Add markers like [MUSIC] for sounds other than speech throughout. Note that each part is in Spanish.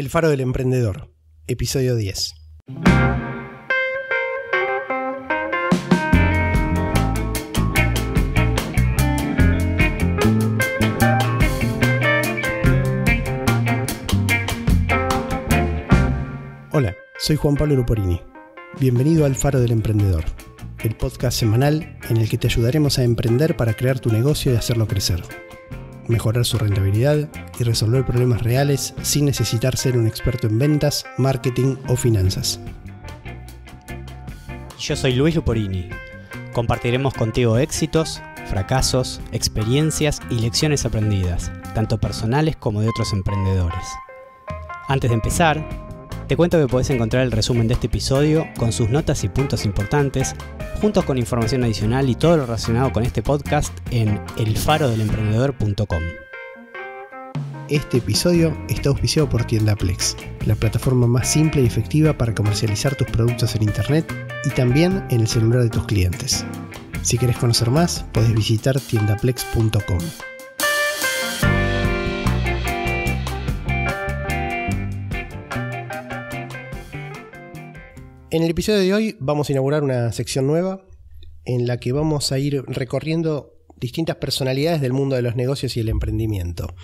El Faro del Emprendedor, episodio 10. Hola, soy Juan Pablo Luporini. Bienvenido al Faro del Emprendedor, el podcast semanal en el que te ayudaremos a emprender para crear tu negocio y hacerlo crecer, mejorar su rentabilidad, y resolver problemas reales sin necesitar ser un experto en ventas, marketing o finanzas. Yo soy Luis Luporini. Compartiremos contigo éxitos, fracasos, experiencias y lecciones aprendidas, tanto personales como de otros emprendedores. Antes de empezar, te cuento que podés encontrar el resumen de este episodio con sus notas y puntos importantes, juntos con información adicional y todo lo relacionado con este podcast en elfarodelemprendedor.com. Este episodio está auspiciado por Tiendaplex, la plataforma más simple y efectiva para comercializar tus productos en Internet y también en el celular de tus clientes. Si querés conocer más, puedes visitar tiendaplex.com. En el episodio de hoy vamos a inaugurar una sección nueva en la que vamos a ir recorriendo distintas personalidades del mundo de los negocios y el emprendimiento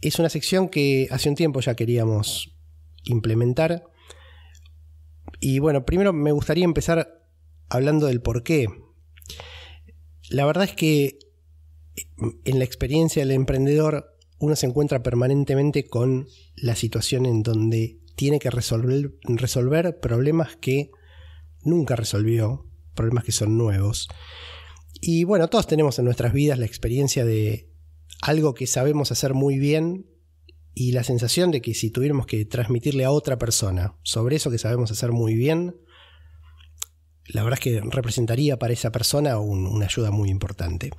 es una sección que hace un tiempo ya queríamos implementar. Y bueno, primero me gustaría empezar hablando del por qué. La verdad es que eh, en la experiencia del emprendedor uno se encuentra permanentemente con la situación en donde tiene que resolver, resolver problemas que nunca resolvió, problemas que son nuevos. Y bueno, todos tenemos en nuestras vidas la experiencia de algo que sabemos hacer muy bien y la sensación de que si tuviéramos que transmitirle a otra persona sobre eso que sabemos hacer muy bien, la verdad es que representaría para esa persona una ayuda muy importante.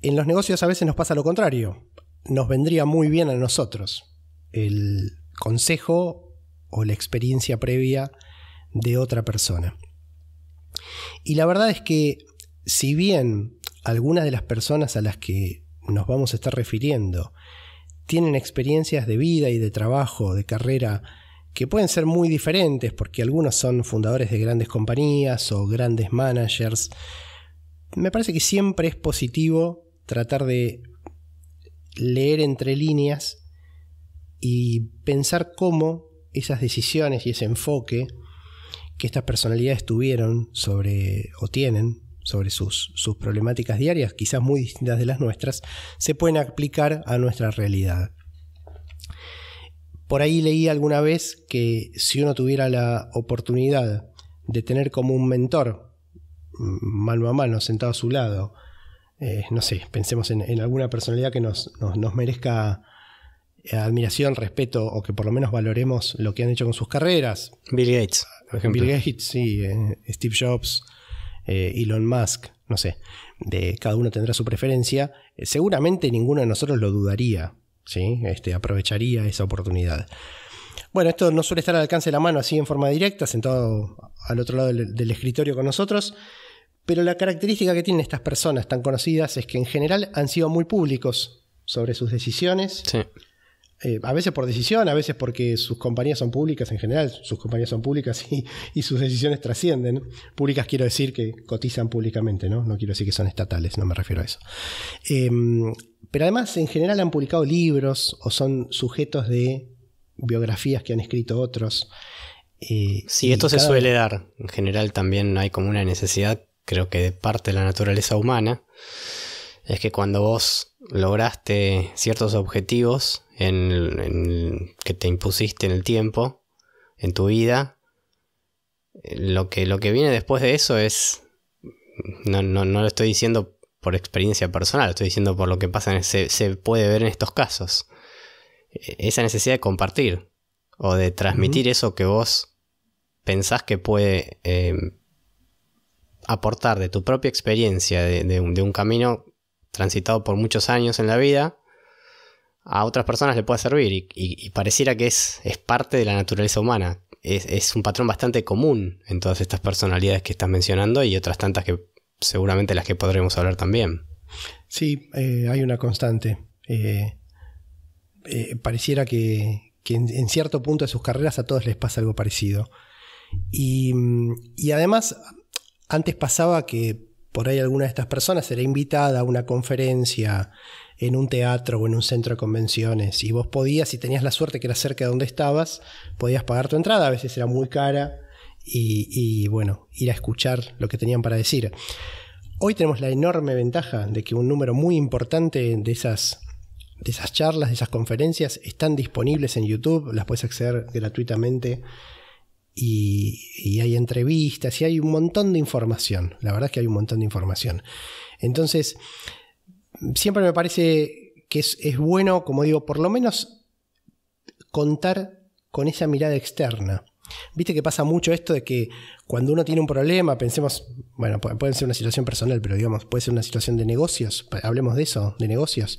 En los negocios a veces nos pasa lo contrario, nos vendría muy bien a nosotros el consejo o la experiencia previa de otra persona. Y la verdad es que si bien algunas de las personas a las que nos vamos a estar refiriendo tienen experiencias de vida y de trabajo, de carrera, que pueden ser muy diferentes, porque algunos son fundadores de grandes compañías o grandes managers. Me parece que siempre es positivo tratar de leer entre líneas y pensar cómo esas decisiones y ese enfoque que estas personalidades tuvieron sobre o tienen sobre sus, problemáticas diarias, quizás muy distintas de las nuestras, se pueden aplicar a nuestra realidad. Por ahí leí alguna vez que si uno tuviera la oportunidad de tener como un mentor, mm, mano a mano, sentado a su lado, eh, no sé, pensemos en, alguna personalidad que nos, merezca eh, admiración, respeto o que por lo menos valoremos lo que han hecho con sus carreras. Bill Gates, por Bill Gates, sí, eh, Steve Jobs, eh, Elon Musk, no sé, de cada uno tendrá su preferencia, eh, seguramente ninguno de nosotros lo dudaría, ¿sí? Este, aprovecharía esa oportunidad. Bueno, esto no suele estar al alcance de la mano así en forma directa, sentado al otro lado del, del escritorio con nosotros, pero la característica que tienen estas personas tan conocidas es que en general han sido muy públicos sobre sus decisiones. Sí. Eh, a veces por decisión, a veces porque sus compañías son públicas en general, sus compañías son públicas [LAUGHS] y, sus decisiones trascienden. Públicas quiero decir que cotizan públicamente, ¿no? No quiero decir que son estatales, no me refiero a eso. Em, pero además, en general han publicado libros o son sujetos de biografías que han escrito otros. Eh, sí, esto se suele dar. En general también hay como una necesidad, creo que de parte de la naturaleza humana, es que cuando vos lograste ciertos objetivos, en, en, que te impusiste en el tiempo, en tu vida, eh, lo que, lo que viene después de eso es, no, no, no lo estoy diciendo por experiencia personal, lo estoy diciendo por lo que pasa, se, se puede ver en estos casos, e, esa necesidad de compartir o de transmitir eso que vos pensás que puede em, aportar de tu propia experiencia, de un camino transitado por muchos años en la vida, a otras personas le pueda servir y, pareciera que es, es, parte de la naturaleza humana. Es, un patrón bastante común en todas estas personalidades que estás mencionando y otras tantas que seguramente las que podremos hablar también. Sí, eh, hay una constante. Eh, eh, pareciera que, en, cierto punto de sus carreras a todos les pasa algo parecido. Y, mm, y además, antes pasaba que por ahí alguna de estas personas era invitada a una conferencia en un teatro o en un centro de convenciones. Y vos podías, si tenías la suerte que era cerca de donde estabas, podías pagar tu entrada. A veces era muy cara y, bueno, ir a escuchar lo que tenían para decir. Hoy tenemos la enorme ventaja de que un número muy importante de esas de esas charlas, de esas conferencias, están disponibles en YouTube, las puedes acceder gratuitamente y, y, hay entrevistas y hay un montón de información, la verdad es que hay un montón de información. Entonces, siempre me parece que es, bueno, como digo, por lo menos contar con esa mirada externa. Viste que pasa mucho esto de que cuando uno tiene un problema, pensemos, bueno, puede ser una situación personal, pero digamos, puede ser una situación de negocios, hablemos de eso, de negocios,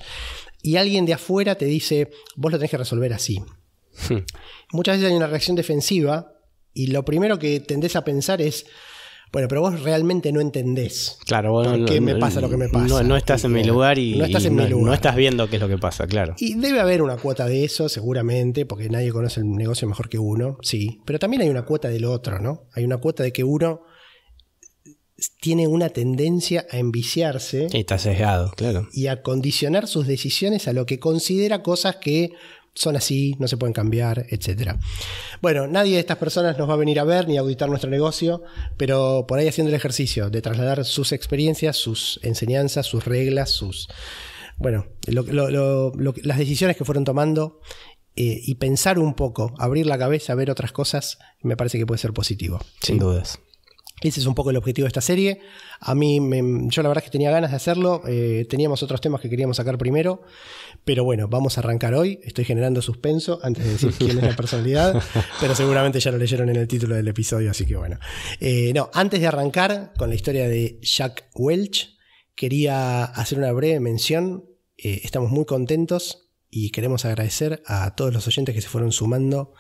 y alguien de afuera te dice, vos lo tenés que resolver así. Hmm. Muchas veces hay una reacción defensiva y lo primero que tendés a pensar es, bueno, pero vos realmente no entendés claro, qué me pasa lo que me pasa. No, estás en mi eh, lugar y, no estás, no estás viendo qué es lo que pasa, claro. Y debe haber una cuota de eso, seguramente, porque nadie conoce el negocio mejor que uno, sí. Pero también hay una cuota del otro, ¿no? Hay una cuota de que uno tiene una tendencia a enviciarse. Y está sesgado, claro. Y a condicionar sus decisiones a lo que considera cosas que son así, no se pueden cambiar, etc. Bueno, nadie de estas personas nos va a venir a ver ni a auditar nuestro negocio, pero por ahí haciendo el ejercicio de trasladar sus experiencias, sus enseñanzas, sus reglas, sus... Bueno, las decisiones que fueron tomando eh, y pensar un poco, abrir la cabeza, ver otras cosas, me parece que puede ser positivo. Sin dudas. Ese es un poco el objetivo de esta serie. A mí, yo la verdad es que tenía ganas de hacerlo. Eh, teníamos otros temas que queríamos sacar primero. Pero bueno, vamos a arrancar hoy. Estoy generando suspenso antes de decir quién es la personalidad. [LAUGHS] pero seguramente ya lo leyeron en el título del episodio, así que bueno. Eh, no, antes de arrancar con la historia de Jack Welch, quería hacer una breve mención. Eh, estamos muy contentos y queremos agradecer a todos los oyentes que se fueron sumando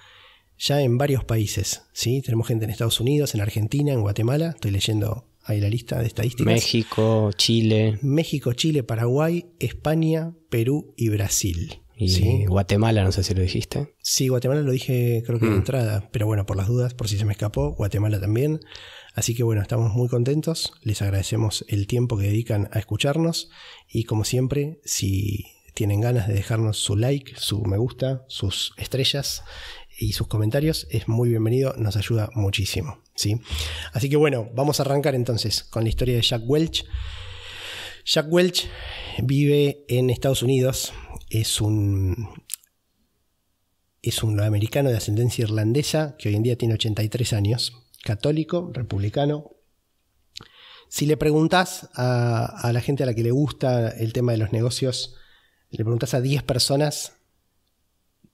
ya en varios países. ¿sí? Tenemos gente en Estados Unidos, en Argentina, en Guatemala. Estoy leyendo ahí la lista de estadísticas. México, Chile. México, Chile, Paraguay, España, Perú y Brasil. ¿sí? Guatemala, no sé si lo dijiste. Sí, Guatemala lo dije creo que de mm. entrada, pero bueno, por las dudas, por si se me escapó, Guatemala también. Así que bueno, estamos muy contentos, les agradecemos el tiempo que dedican a escucharnos y como siempre, si tienen ganas de dejarnos su like, su me gusta, sus estrellas y sus comentarios es muy bienvenido, nos ayuda muchísimo. ¿sí? Así que bueno, vamos a arrancar entonces con la historia de Jack Welch. Jack Welch vive en Estados Unidos, es un, es un americano de ascendencia irlandesa que hoy en día tiene 83 años, católico, republicano. Si le preguntas a, a la gente a la que le gusta el tema de los negocios, le preguntas a 10 personas,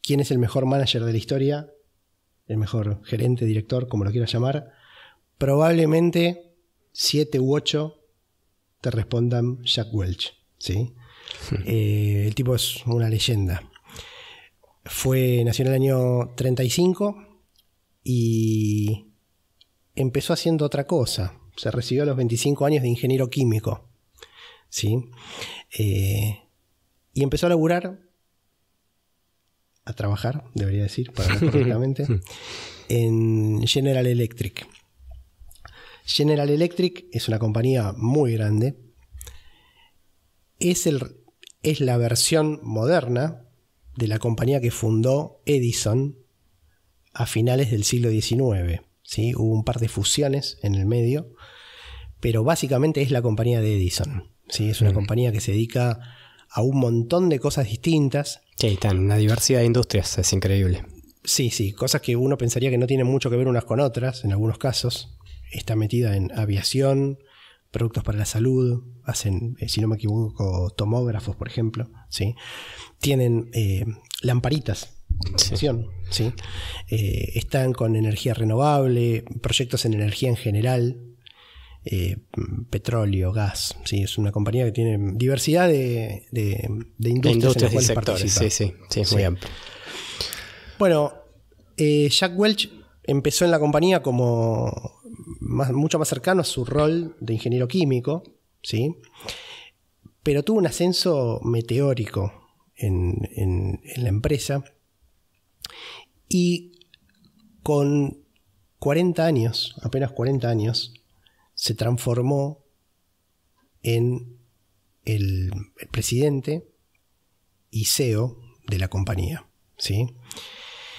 quién es el mejor manager de la historia, el mejor gerente, director, como lo quieras llamar, probablemente siete u 8 te respondan Jack Welch. Hmm. Eh, el tipo es una leyenda. Fue, nació en el año 35 y empezó haciendo otra cosa. Se recibió a los 25 años de ingeniero químico. ¿sí? Eh, y empezó a laburar a trabajar, debería decir, para hablar [LAUGHS] correctamente, en General Electric. General Electric es una compañía muy grande. Es, el, es la versión moderna de la compañía que fundó Edison a finales del siglo XIX. ¿sí? Hubo un par de fusiones en el medio, pero básicamente es la compañía de Edison. ¿sí? Es una compañía que se dedica a un montón de cosas distintas, Sí, están, una diversidad de industrias, es increíble. Sí, sí, cosas que uno pensaría que no tienen mucho que ver unas con otras, en algunos casos. Está metida en aviación, productos para la salud, hacen, eh, si no me equivoco, tomógrafos, por ejemplo, ¿sí? Tienen eh, lamparitas Sí. ¿sí? Eh, están con energía renovable, proyectos en energía en general, eh, petróleo, gas. ¿sí? Es una compañía que tiene diversidad de, de, industrias, en Bueno, eh, Jack Welch empezó en la compañía como mucho más cercano a su rol de ingeniero químico, ¿sí? pero tuvo un ascenso meteórico en, en la empresa y con 40 años, apenas 40 años, se transformó en el, presidente y CEO de la compañía. ¿sí?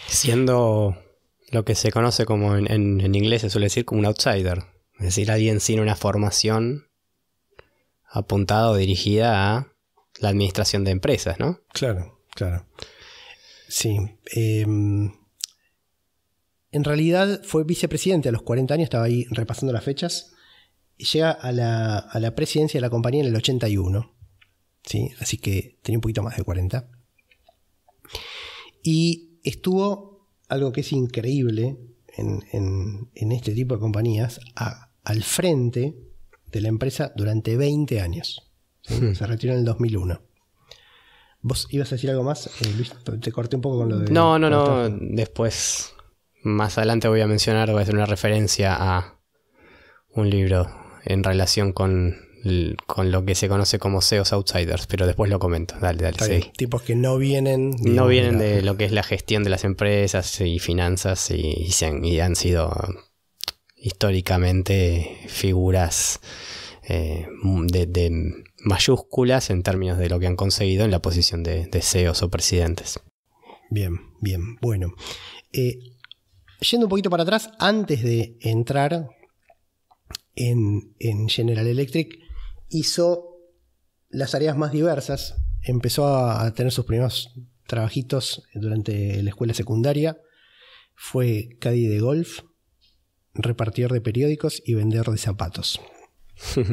Siendo lo que se conoce como en, inglés se suele decir como un outsider, es decir, alguien sin una formación apuntada o dirigida a la administración de empresas, ¿no? Claro, claro. Sí. Em, en realidad fue vicepresidente a los 40 años, estaba ahí repasando las fechas llega a la, a la presidencia de la compañía en el 81. ¿sí? Así que tenía un poquito más de 40. Y estuvo algo que es increíble en, este tipo de compañías, al frente de la empresa durante 20 años. Hmm. Se retiró en el 2001. ¿Vos ibas a decir algo más? Eh, te corté un poco con lo de... No, no, no. Después, más adelante voy a mencionar, voy a hacer una referencia a un libro en relación con, lo que se conoce como CEOs Outsiders, pero después lo comento. Dale, dale. Sí. Tipos que no vienen. no vienen de lo que es la gestión de las empresas y finanzas y, han, sido históricamente figuras eh, de, mayúsculas en términos de lo que han conseguido en la posición de, CEOs o presidentes. Bien, bien, bueno. Eh, yendo un poquito para atrás, antes de entrar en, General Electric, hizo las áreas más diversas, empezó a, tener sus primeros trabajitos durante la escuela secundaria, fue caddy de golf, repartidor de periódicos y vendedor de zapatos. [LAUGHS]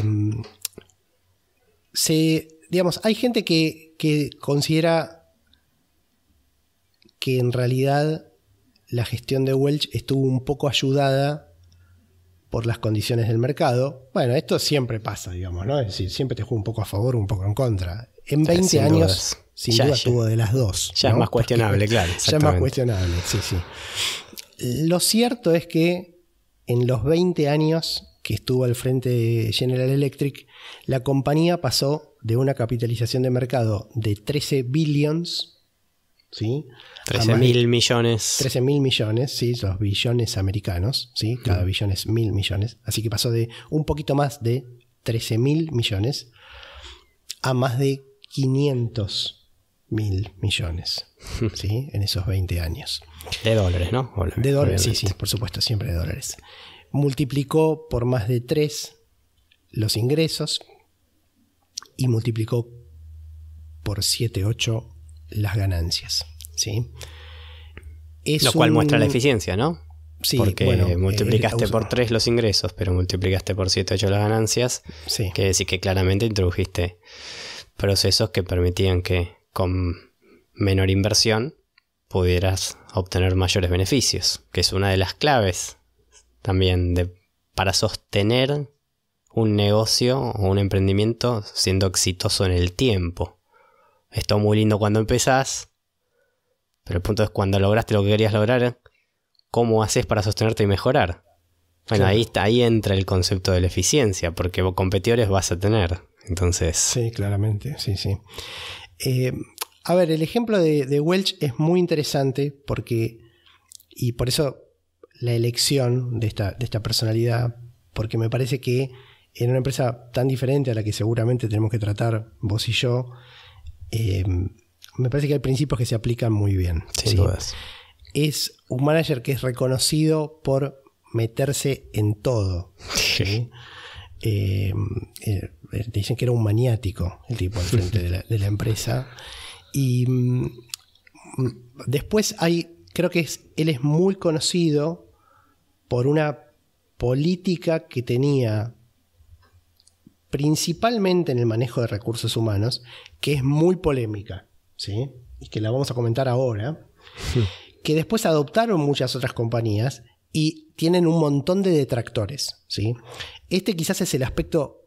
Em, se, digamos, hay gente que, que, considera que en realidad la gestión de Welch estuvo un poco ayudada por las condiciones del mercado. Bueno, esto siempre pasa, digamos, ¿no? Es decir, siempre te juega un poco a favor, un poco en contra. En 20 años, sin duda, tuvo de las dos. Ya es más cuestionable, [LAUGHS] claro. Ya es más cuestionable, sí, sí. Lo cierto es que en los 20 años que estuvo al frente de General Electric, la compañía pasó de una capitalización de mercado de 13 billions ¿sí? 13 millones. 13 millones, ¿sí? Los billones americanos, ¿sí? Cada mm. billón es mil millones. Así que pasó de un poquito más de 13 millones a más de 500 mil millones, [LAUGHS] ¿sí? En esos 20 años. De dólares, ¿no? de dólares, sí, sí, por supuesto, siempre de dólares. Multiplicó por más de 3 los ingresos y multiplicó por 7, 8 las ganancias. ¿sí? Lo cual muestra la eficiencia, ¿no? Sí, porque eh, multiplicaste por tres los ingresos, pero multiplicaste por siete ocho las ganancias. Sí. Quiere decir que claramente introdujiste procesos que permitían que con menor inversión pudieras obtener mayores beneficios, que es una de las claves también de, para sostener un negocio o un emprendimiento siendo exitoso en el tiempo. ...está muy lindo cuando empezás, pero el punto es cuando lograste lo que querías lograr, ¿cómo haces para sostenerte y mejorar? Bueno, ahí, ahí entra el concepto de la eficiencia, porque vos competidores vas a tener. Entonces. Sí, claramente, sí, sí. Eh, a ver, el ejemplo de, de, Welch es muy interesante porque. Y por eso la elección de esta, de esta personalidad, porque me parece que en una empresa tan diferente a la que seguramente tenemos que tratar vos y yo, eh, me parece que hay principios que se aplican muy bien. Es un manager que es reconocido por meterse en todo. ¿sí? [LAUGHS] Eh, eh, dicen que era un maniático el tipo al frente de la, empresa. Y mm, mm, después hay, creo que él es muy conocido por una política que tenía principalmente en el manejo de recursos humanos, que es muy polémica, ¿sí? y que la vamos a comentar ahora, [LAUGHS] que después adoptaron muchas otras compañías y tienen un montón de detractores. ¿sí? Este quizás es el aspecto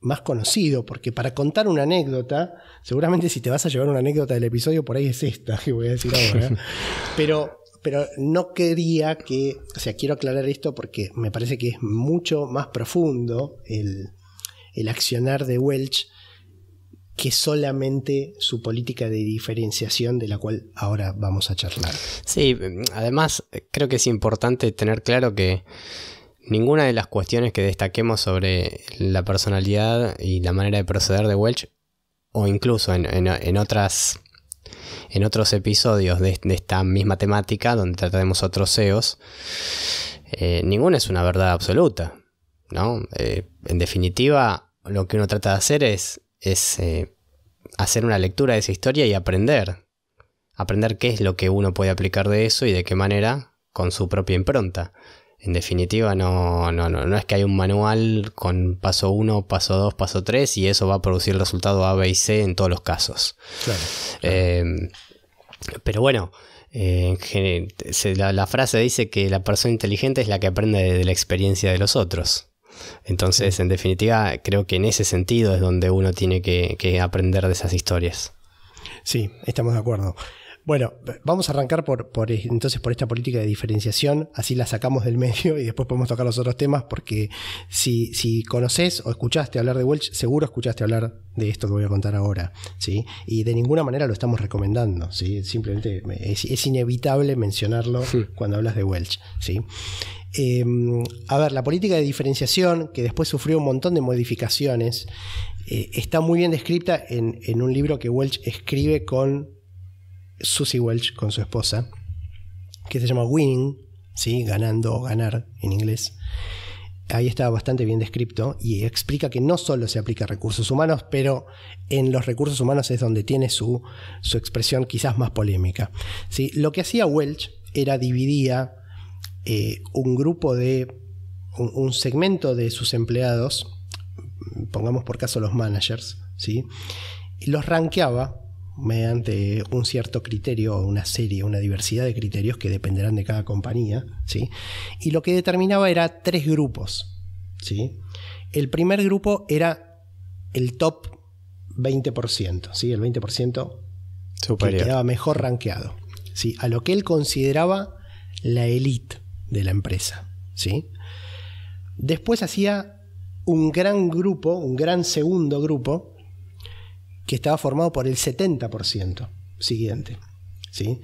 más conocido, porque para contar una anécdota, seguramente si te vas a llevar una anécdota del episodio, por ahí es esta que voy a decir ahora. [LAUGHS] Pero, pero no quería que, o sea, quiero aclarar esto porque me parece que es mucho más profundo el, el accionar de Welch que solamente su política de diferenciación de la cual ahora vamos a charlar. Sí, además creo que es importante tener claro que ninguna de las cuestiones que destaquemos sobre la personalidad y la manera de proceder de Welch, o incluso en, otras en otros episodios de, esta misma temática, donde trataremos otros CEOs, eh, ninguna es una verdad absoluta. Eh, en definitiva, lo que uno trata de hacer es, eh, hacer una lectura de esa historia y aprender. Aprender qué es lo que uno puede aplicar de eso y de qué manera con su propia impronta. En definitiva, no, es que hay un manual con paso 1, paso 2, paso 3 y eso va a producir el resultado A, B y C en todos los casos. Em, pero bueno, eh, la, frase dice que la persona inteligente es la que aprende de la experiencia de los otros. Entonces, en definitiva, creo que en ese sentido es donde uno tiene que, aprender de esas historias. Sí, estamos de acuerdo. Bueno, vamos a arrancar por, entonces por esta política de diferenciación, así la sacamos del [LAUGHS] medio y después podemos tocar los otros temas, porque si, conoces o escuchaste hablar de Welch, seguro escuchaste hablar de esto que voy a contar ahora, ¿sí? Y de ninguna manera lo estamos recomendando, ¿sí? Simplemente es, inevitable mencionarlo cuando hablas de Welch, ¿sí? Em, a ver, la política de diferenciación, que después sufrió un montón de modificaciones, eh, está muy bien descrita en, un libro que Welch escribe con Susie Welch, con su esposa, que se llama Winning, ¿sí? ganando o ganar en inglés. Ahí está bastante bien descrito y explica que no solo se aplica a recursos humanos, pero en los recursos humanos es donde tiene su, expresión quizás más polémica. ¿sí? Lo que hacía Welch era dividir eh, un grupo de, un, segmento de sus empleados, pongamos por caso los managers, ¿sí? los rankeaba mediante un cierto criterio, una serie, una diversidad de criterios que dependerán de cada compañía, ¿sí? y lo que determinaba era tres grupos. ¿sí? El primer grupo era el top 20%, ¿sí? el 20% que quedaba mejor rankeado, ¿sí? a lo que él consideraba la élite de la empresa. ¿sí? Después hacía un gran grupo, un gran segundo grupo, que estaba formado por el 70% siguiente. ¿sí?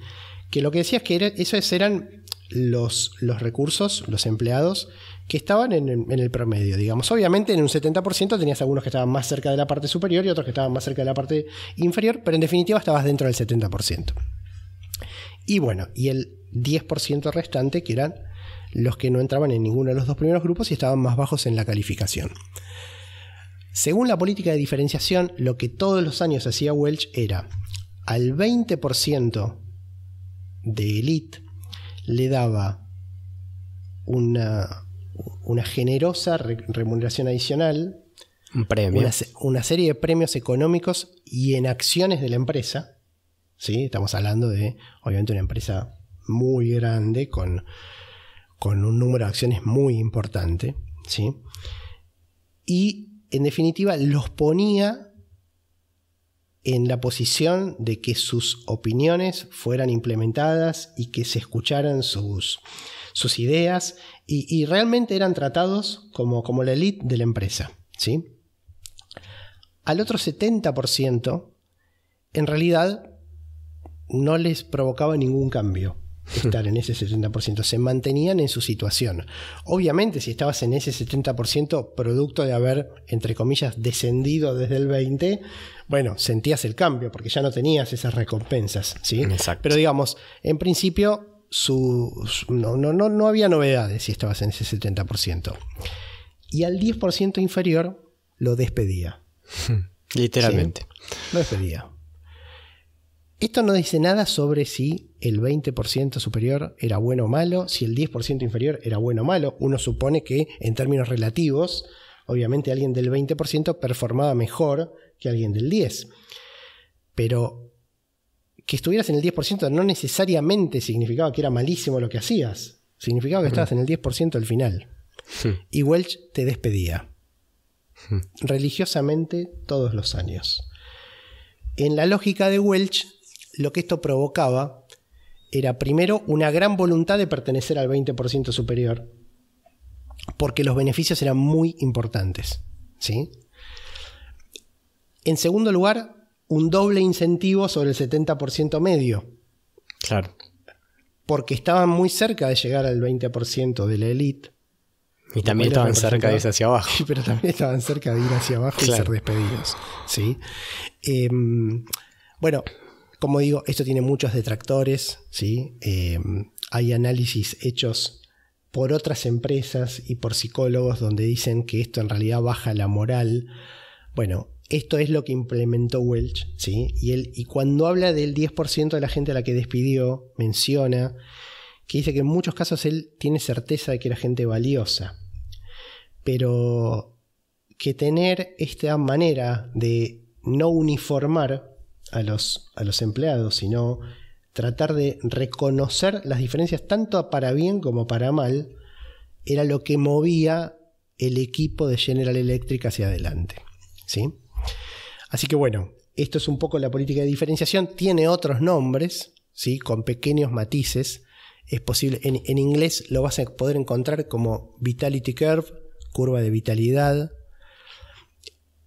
Que lo que decía es que esos eran los, los, recursos, los empleados, que estaban en, en, el promedio, digamos. Obviamente en un 70% tenías algunos que estaban más cerca de la parte superior y otros que estaban más cerca de la parte inferior, pero en definitiva estabas dentro del 70%. Y bueno, y el 10% restante que eran los que no entraban en ninguno de los dos primeros grupos y estaban más bajos en la calificación. Según la política de diferenciación, lo que todos los años hacía Welch era al 20% de elite le daba una, una generosa remuneración adicional, Una, una, serie de premios económicos y en acciones de la empresa. ¿sí? Estamos hablando de, obviamente, una empresa muy grande con con un número de acciones muy importante, ¿sí? Y en definitiva los ponía en la posición de que sus opiniones fueran implementadas y que se escucharan sus, sus ideas y, realmente eran tratados como, la elite de la empresa. ¿sí? Al otro 70% en realidad no les provocaba ningún cambio estar en ese 70%, se mantenían en su situación. Obviamente, si estabas en ese 70%, producto de haber, entre comillas, descendido desde el 20, bueno, sentías el cambio, porque ya no tenías esas recompensas, ¿sí? Pero digamos, en principio, su, no, no, no, había novedades si estabas en ese 70%. Y al 10% inferior, lo despedía. [LAUGHS] Literalmente. Lo despedía. Esto no dice nada sobre si el 20% superior era bueno o malo, si el 10% inferior era bueno o malo. Uno supone que en términos relativos, obviamente alguien del 20% performaba mejor que alguien del 10%. Pero que estuvieras en el 10% no necesariamente significaba que era malísimo lo que hacías. Significaba que estabas en el 10% al final. Hmm. Y Welch te despedía. Hmm. Religiosamente todos los años. En la lógica de Welch, lo que esto provocaba era primero una gran voluntad de pertenecer al 20% superior, porque los beneficios eran muy importantes. ¿sí? En segundo lugar, un doble incentivo sobre el 70% medio. Claro. Porque estaban muy cerca de llegar al 20% de la élite. Y también estaban cerca de ir hacia abajo. Sí, [LAUGHS] pero también estaban cerca de ir hacia abajo y ser despedidos. ¿sí? Em, bueno, como digo, esto tiene muchos detractores, ¿sí? Eh, hay análisis hechos por otras empresas y por psicólogos donde dicen que esto en realidad baja la moral. Bueno, esto es lo que implementó Welch, ¿sí? Y, él, y cuando habla del 10% de la gente a la que despidió, menciona que dice que en muchos casos él tiene certeza de que era gente valiosa, pero que tener esta manera de no uniformar a los, a los empleados, sino tratar de reconocer las diferencias tanto para bien como para mal, era lo que movía el equipo de General Electric hacia adelante. ¿sí? Así que bueno, esto es un poco la política de diferenciación, tiene otros nombres, ¿sí? con pequeños matices. Es posible, en inglés lo vas a poder encontrar como Vitality Curve, curva de vitalidad,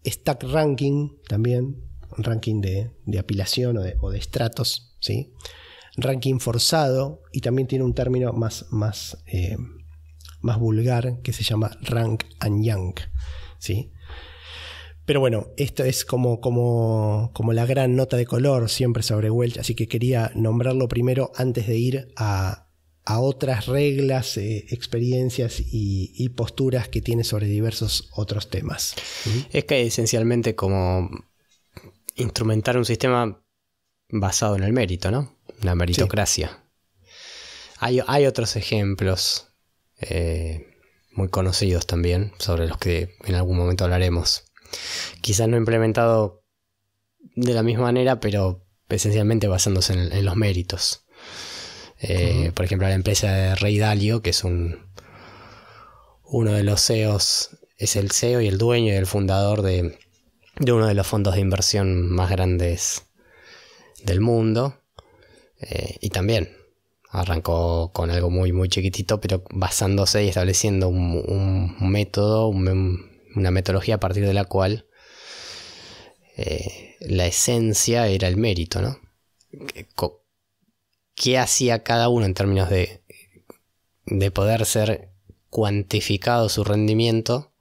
Stack Ranking también, ranking de, apilación o de, estratos, ¿sí? ranking forzado y también tiene un término más, más, eh, más vulgar que se llama rank and yank. ¿sí? Pero bueno, esto es como, como, la gran nota de color siempre sobre Welch, así que quería nombrarlo primero antes de ir a, otras reglas, eh, experiencias y, posturas que tiene sobre diversos otros temas. Es que esencialmente como instrumentar un sistema basado en el mérito, ¿no? La meritocracia. Hay, otros ejemplos eh, muy conocidos también, sobre los que en algún momento hablaremos. Quizás no implementado de la misma manera, pero esencialmente basándose en, los méritos. Eh, por ejemplo, la empresa de Rey Dalio, que es un, uno de los CEOs, es el CEO y el dueño y el fundador de, de uno de los fondos de inversión más grandes del mundo. Eh, y también arrancó con algo muy, muy chiquitito, pero basándose y estableciendo un, método, una metodología a partir de la cual eh, la esencia era el mérito, ¿no? ¿Qué, hacía cada uno en términos de poder ser cuantificado su rendimiento?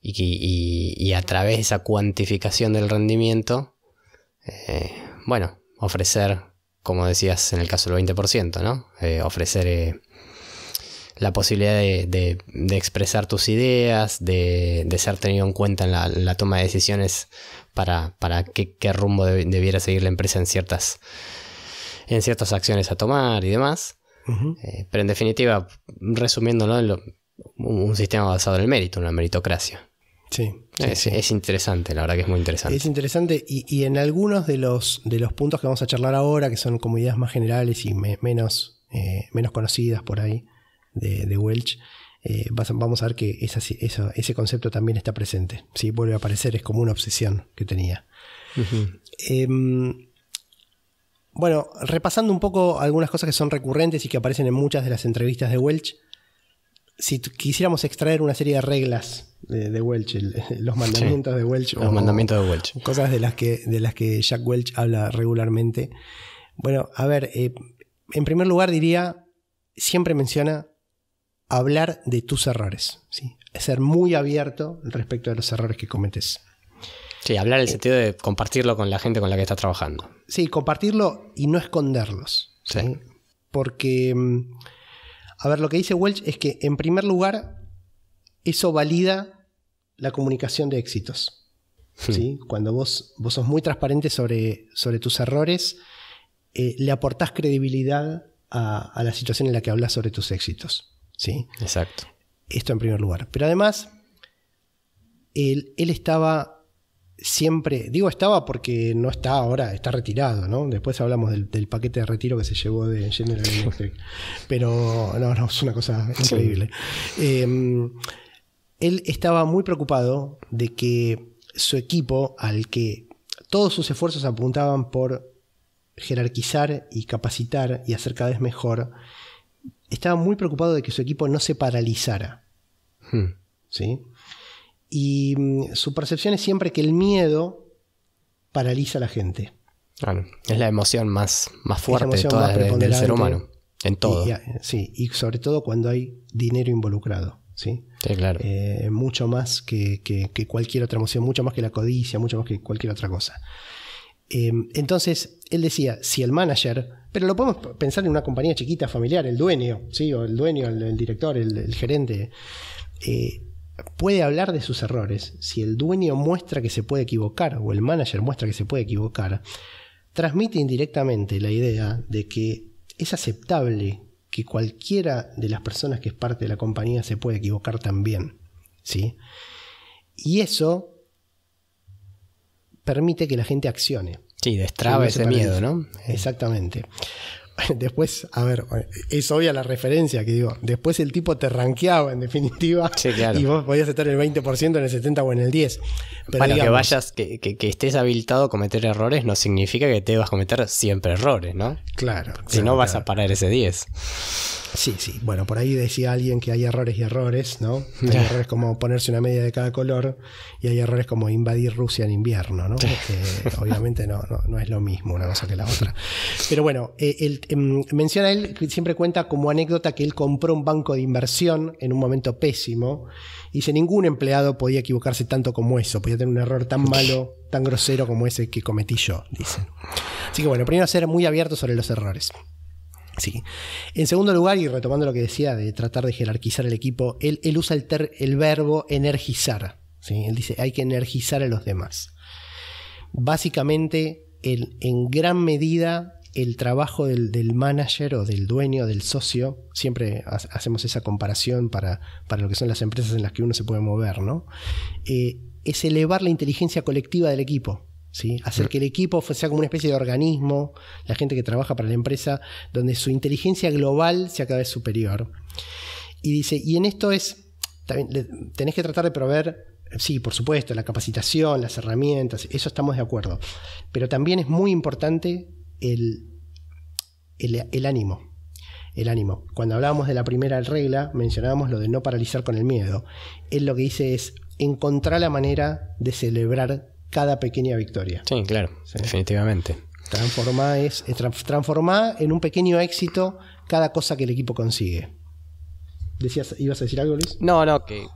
Y, y a través de esa cuantificación del rendimiento, eh, bueno, ofrecer, como decías en el caso del 20%, ¿no? Eh, ofrecer eh, la posibilidad de, expresar tus ideas, de, ser tenido en cuenta en la, toma de decisiones para, qué, rumbo debiera seguir la empresa en ciertas, en ciertas acciones a tomar y demás. pero en definitiva, resumiéndolo, un sistema basado en el mérito, una meritocracia. Sí. es, interesante, la verdad que es muy interesante. Es interesante y, en algunos de los, de los puntos que vamos a charlar ahora, que son como ideas más generales y menos, eh, menos conocidas por ahí de, Welch, eh, vamos a ver que ese concepto también está presente. Sí vuelve a aparecer, es como una obsesión que tenía. Em, bueno, repasando un poco algunas cosas que son recurrentes y que aparecen en muchas de las entrevistas de Welch, si quisiéramos extraer una serie de reglas de, Welch, [LAUGHS] los mandamientos de Welch. Los mandamientos de Welch. Cosas de las, que, de las que Jack Welch habla regularmente. Bueno, a ver, eh, en primer lugar diría, siempre menciona hablar de tus errores, ¿sí? ser muy abierto respecto de los errores que cometes. Sí, hablar en el eh, sentido de compartirlo con la gente con la que estás trabajando. Sí, compartirlo y no esconderlos. sí. Porque, mm, a ver, lo que dice Welch es que en primer lugar, eso valida la comunicación de éxitos. Sí. Cuando vos, vos sos muy transparente sobre, sobre tus errores, eh, le aportás credibilidad a, la situación en la que hablas sobre tus éxitos. ¿sí? Exacto. Esto en primer lugar. Pero además, él, estaba siempre, digo estaba porque no está ahora, está retirado, ¿no? Después hablamos del, paquete de retiro que se llevó de General Electric. [LAUGHS] Pero no, no, es una cosa increíble. Em, él estaba muy preocupado de que su equipo, al que todos sus esfuerzos apuntaban por jerarquizar y capacitar y hacer cada vez mejor, estaba muy preocupado de que su equipo no se paralizara. Hmm. ¿Sí? Y mm, su percepción es siempre que el miedo paraliza a la gente. es la emoción más, más fuerte de del ser humano, en todo. sí, y sobre todo cuando hay dinero involucrado. ¿sí? claro. Eh, mucho más que, cualquier otra emoción, mucho más que la codicia, mucho más que cualquier otra cosa. Em, entonces, él decía, si el manager, pero lo podemos pensar en una compañía chiquita, familiar, el dueño, ¿sí? o el dueño, el, director, el, gerente, eh, puede hablar de sus errores, si el dueño muestra que se puede equivocar o el manager muestra que se puede equivocar, transmite indirectamente la idea de que es aceptable que cualquiera de las personas que es parte de la compañía se puede equivocar también. ¿sí? Y eso permite que la gente accione. Sí, destraba ese miedo, ¿no? Exactamente. [LAUGHS] Después, a ver, es obvia la referencia que digo. Después el tipo te ranqueaba en definitiva y vos podías estar en el 20% en el 70 o en el 10. para que vayas, que, que, estés habilitado a cometer errores no significa que te vas a cometer siempre errores, ¿no? Claro. Si no vas a parar ese 10. Sí, sí. Bueno, por ahí decía alguien que hay errores y errores, ¿no? Hay errores como ponerse una media de cada color y hay errores como invadir Rusia en invierno, ¿no? Que obviamente no, no, es lo mismo una cosa que la otra. [LAUGHS] Pero bueno, eh, el, Em, menciona él, siempre cuenta como anécdota que él compró un banco de inversión en un momento pésimo. Y dice, ningún empleado podía equivocarse tanto como eso, podía tener un error tan malo, tan grosero como ese que cometí yo, dice Así que bueno, primero ser muy abierto sobre los errores. Sí. En segundo lugar, y retomando lo que decía de tratar de jerarquizar el equipo, él, usa el, el, verbo energizar. ¿sí? Él dice, hay que energizar a los demás. Básicamente, él, en gran medida el trabajo del, manager o del dueño, del socio, siempre hacemos esa comparación para, lo que son las empresas en las que uno se puede mover, ¿no? Eh, es elevar la inteligencia colectiva del equipo. ¿Sí? Hacer mm. que el equipo sea como una especie de organismo, la gente que trabaja para la empresa, donde su inteligencia global sea cada vez superior. Y dice, y en esto es, también, tenés que tratar de proveer sí, por supuesto, la capacitación, las herramientas, eso estamos de acuerdo. Pero también es muy importante el, ánimo. El ánimo. Cuando hablábamos de la primera regla, mencionábamos lo de no paralizar con el miedo. Él lo que dice es encontrar la manera de celebrar cada pequeña victoria. Sí, claro, definitivamente. Transformar transformar en un pequeño éxito cada cosa que el equipo consigue. ¿Decías, ibas a decir algo, Luis? No, no, que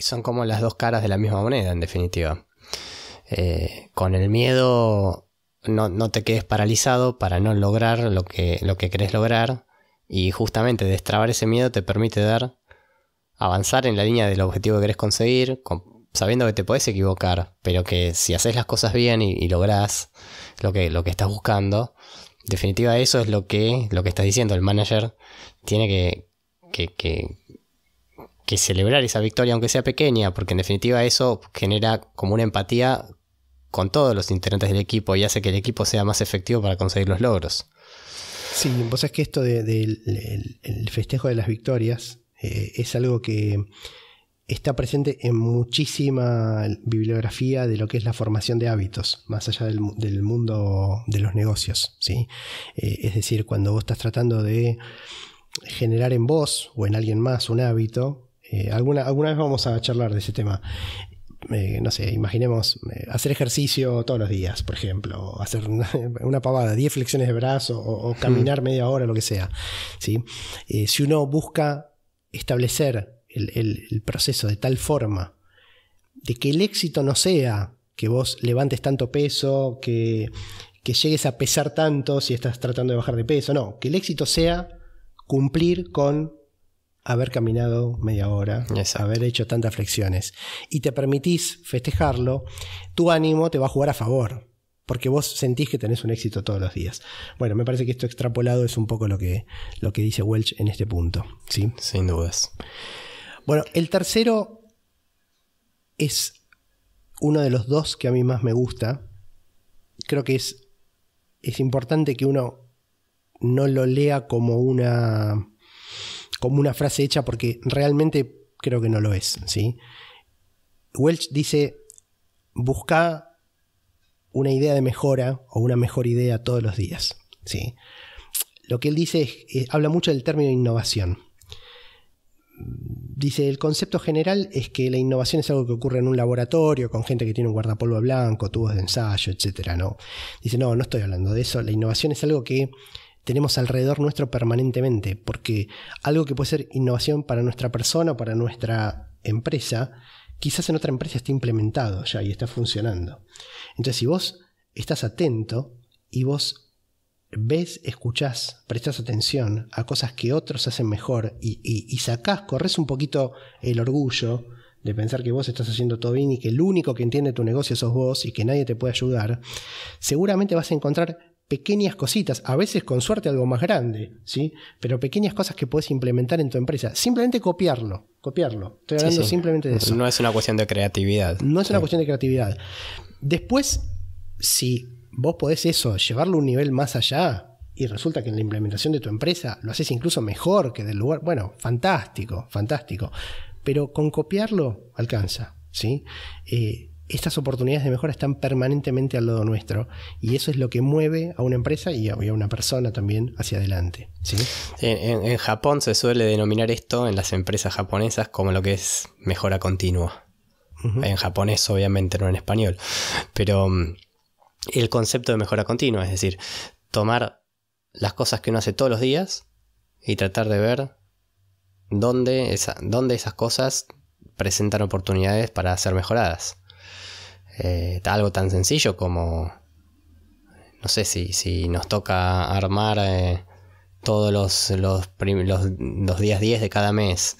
son como las dos caras de la misma moneda, en definitiva. Eh, con el miedo no, te quedes paralizado para no lograr lo que, lo que querés lograr. Y justamente destrabar ese miedo te permite dar, avanzar en la línea del objetivo que querés conseguir, sabiendo que te podés equivocar, pero que si haces las cosas bien y, logras lográs lo que, lo que estás buscando, en definitiva eso es lo que, lo que estás diciendo. El manager tiene que, que, que celebrar esa victoria, aunque sea pequeña, porque en definitiva eso genera como una empatía con todos los integrantes del equipo y hace que el equipo sea más efectivo para conseguir los logros. Sí, vos es que esto del el festejo de las victorias eh, es algo que está presente en muchísima bibliografía de lo que es la formación de hábitos, más allá del, mundo de los negocios. ¿sí? Eh, es decir, cuando vos estás tratando de generar en vos o en alguien más un hábito, eh, alguna, alguna vez vamos a charlar de ese tema, no sé, imaginemos hacer ejercicio todos los días, por ejemplo, o hacer [LAUGHS] una, pavada, 10 flexiones de brazo o, hmm. caminar media hora, lo que sea. Eh, si uno busca establecer el, proceso de tal forma de que el éxito no sea que vos levantes tanto peso, que, que llegues a pesar tanto si estás tratando de bajar de peso, no, que el éxito sea cumplir con haber caminado media hora, haber hecho tantas flexiones, y te permitís festejarlo, tu ánimo te va a jugar a favor, porque vos sentís que tenés un éxito todos los días. Bueno, me parece que esto extrapolado es un poco lo que, lo que dice Welch en este punto. ¿sí? Sin dudas. Bueno, el tercero es uno de los dos que a mí más me gusta. Creo que es, es importante que uno no lo lea como una como una frase hecha porque realmente creo que no lo es. ¿sí? Welch dice, busca una idea de mejora o una mejor idea todos los días. ¿sí? Lo que él dice es, eh, habla mucho del término innovación. Dice, el concepto general es que la innovación es algo que ocurre en un laboratorio, con gente que tiene un guardapolvo blanco, tubos de ensayo, etc. ¿no? Dice, no, no estoy hablando de eso. La innovación es algo que tenemos alrededor nuestro permanentemente, porque algo que puede ser innovación para nuestra persona, para nuestra empresa, quizás en otra empresa esté implementado ya y está funcionando. Entonces, si vos estás atento y vos ves, escuchás, prestas atención a cosas que otros hacen mejor y, y, sacás, corres un poquito el orgullo de pensar que vos estás haciendo todo bien y que el único que entiende tu negocio sos vos y que nadie te puede ayudar, seguramente vas a encontrar pequeñas cositas, a veces con suerte algo más grande, ¿sí? Pero pequeñas cosas que puedes implementar en tu empresa. Simplemente copiarlo, copiarlo. Estoy hablando simplemente de eso. No es una cuestión de creatividad. No es una cuestión de creatividad. Después, si vos podés eso, llevarlo un nivel más allá, y resulta que en la implementación de tu empresa lo haces incluso mejor que del lugar, bueno, fantástico, fantástico. Pero con copiarlo alcanza, ¿sí? Eh, estas oportunidades de mejora están permanentemente al lado nuestro y eso es lo que mueve a una empresa y a una persona también hacia adelante. En, Japón se suele denominar esto en las empresas japonesas como lo que es mejora continua. En japonés obviamente, no en español, pero mm, el concepto de mejora continua, es decir, tomar las cosas que uno hace todos los días y tratar de ver dónde, esa, dónde esas cosas presentan oportunidades para ser mejoradas. Eh, algo tan sencillo como, no sé si, nos toca armar eh, todos los, los, días 10 de cada mes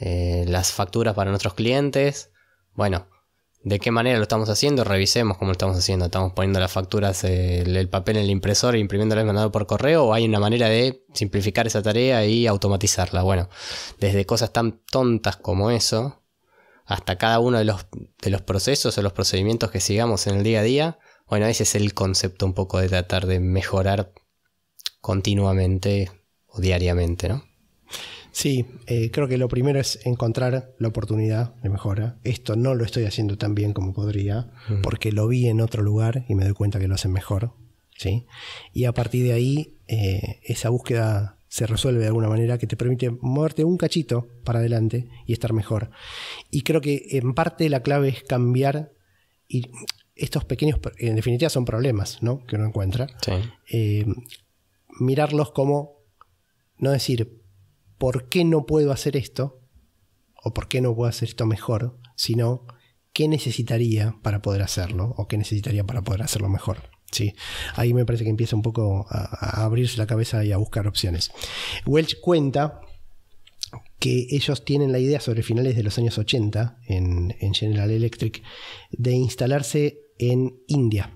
eh, las facturas para nuestros clientes, bueno, de qué manera lo estamos haciendo, revisemos cómo lo estamos haciendo, estamos poniendo las facturas, el, papel en el impresor e imprimiéndolas mandado por correo, o hay una manera de simplificar esa tarea y automatizarla. Bueno, desde cosas tan tontas como eso, hasta cada uno de los, procesos o los procedimientos que sigamos en el día a día. Bueno, ese es el concepto un poco de tratar de mejorar continuamente o diariamente, ¿no? Sí, eh, creo que lo primero es encontrar la oportunidad de mejora. Esto no lo estoy haciendo tan bien como podría, porque lo vi en otro lugar y me doy cuenta que lo hacen mejor. ¿sí? Y a partir de ahí, eh, esa búsqueda se resuelve de alguna manera que te permite moverte un cachito para adelante y estar mejor. Y creo que en parte la clave es cambiar y estos pequeños, en definitiva son problemas ¿no? que uno encuentra, eh, mirarlos como, no decir, ¿por qué no puedo hacer esto? ¿O por qué no puedo hacer esto mejor? Sino, ¿qué necesitaría para poder hacerlo? ¿O qué necesitaría para poder hacerlo mejor? Sí, ahí me parece que empieza un poco a, abrirse la cabeza y a buscar opciones. Welch cuenta que ellos tienen la idea sobre finales de los años 80 en, General Electric de instalarse en India.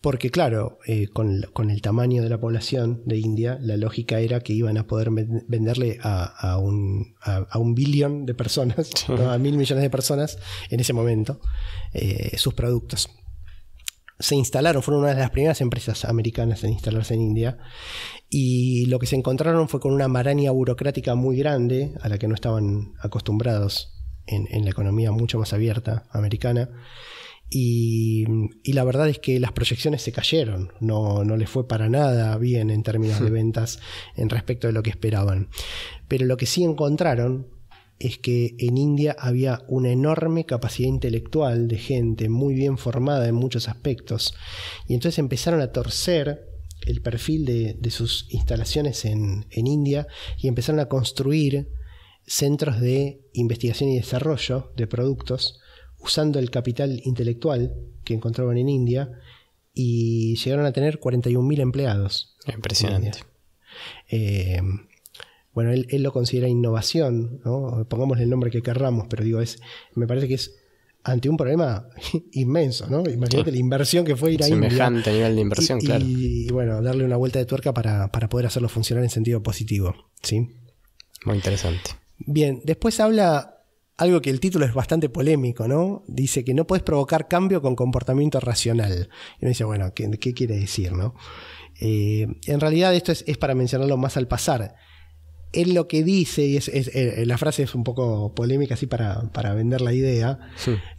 Porque claro, eh, con, el tamaño de la población de India, la lógica era que iban a poder venderle a, un, billón de personas, [LAUGHS] a mil millones de personas en ese momento, eh, sus productos se instalaron, fueron una de las primeras empresas americanas en instalarse en India, y lo que se encontraron fue con una maraña burocrática muy grande a la que no estaban acostumbrados en, la economía mucho más abierta americana. Y, la verdad es que las proyecciones se cayeron, no, no les fue para nada bien en términos de [LAUGHS] ventas en respecto de lo que esperaban. Pero lo que sí encontraron es que en India había una enorme capacidad intelectual de gente muy bien formada en muchos aspectos. Y entonces empezaron a torcer el perfil de, sus instalaciones en, India y empezaron a construir centros de investigación y desarrollo de productos usando el capital intelectual que encontraban en India y llegaron a tener 41.000 empleados. Impresionante. Eh, bueno, él, lo considera innovación, pongamos pongámosle el nombre que querramos, pero digo, es, me parece que es ante un problema [LAUGHS] inmenso, Imagínate ah. la inversión que fue ir a Semejante nivel de inversión, y, claro. Y, bueno, darle una vuelta de tuerca para, poder hacerlo funcionar en sentido positivo, ¿sí? Muy interesante. Bien, después habla algo que el título es bastante polémico, ¿no? Dice que no puedes provocar cambio con comportamiento racional. Y uno dice, bueno, ¿qué, quiere decir, no? Eh, en realidad esto es, es para mencionarlo más al pasar él lo que dice, y es, eh, eh, la frase es un poco polémica así para, vender la idea,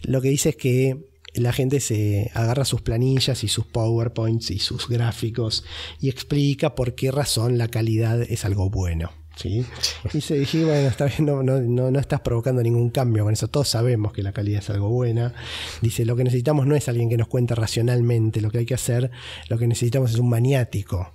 lo que dice es que la gente se agarra sus planillas y sus PowerPoints y sus gráficos y explica por qué razón la calidad es algo bueno. Y se bueno, está no, no, no, estás provocando ningún cambio con eso. Todos sabemos que la calidad es algo buena. Dice, lo que necesitamos no es alguien que nos cuente racionalmente lo que hay que hacer, lo que necesitamos es un maniático.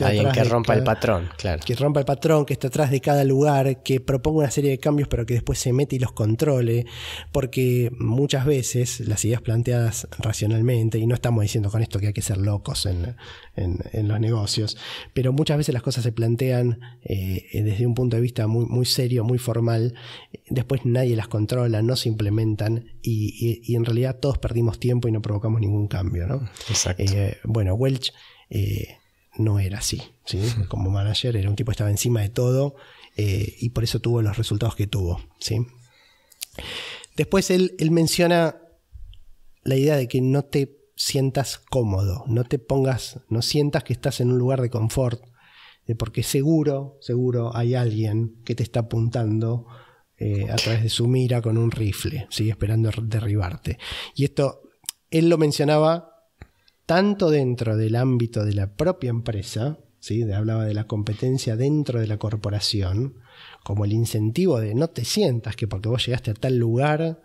alguien que rompa el patrón, claro. Que rompa el patrón, que esté atrás de cada lugar, que proponga una serie de cambios, pero que después se mete y los controle. Porque muchas veces las ideas planteadas racionalmente, y no estamos diciendo con esto que hay que ser locos en, en, los negocios. Pero muchas veces las cosas se plantean eh, eh, desde un punto de vista muy, serio, muy formal. Eh, después nadie las controla, no se implementan y, en realidad todos perdimos tiempo y no provocamos ningún cambio. bueno, Welch no era así. [LAUGHS] Como manager era un tipo que estaba encima de todo y por eso tuvo los resultados que tuvo. ¿sí? Después él, él menciona la idea de que no te sientas cómodo, no te pongas, no sientas que estás en un lugar de confort, eh, porque seguro, seguro hay alguien que te está apuntando eh, a través de su mira con un rifle, esperando derribarte. Y esto, él lo mencionaba tanto dentro del ámbito de la propia empresa, ¿sí? hablaba de la competencia dentro de la corporación, como el incentivo de no te sientas que porque vos llegaste a tal lugar,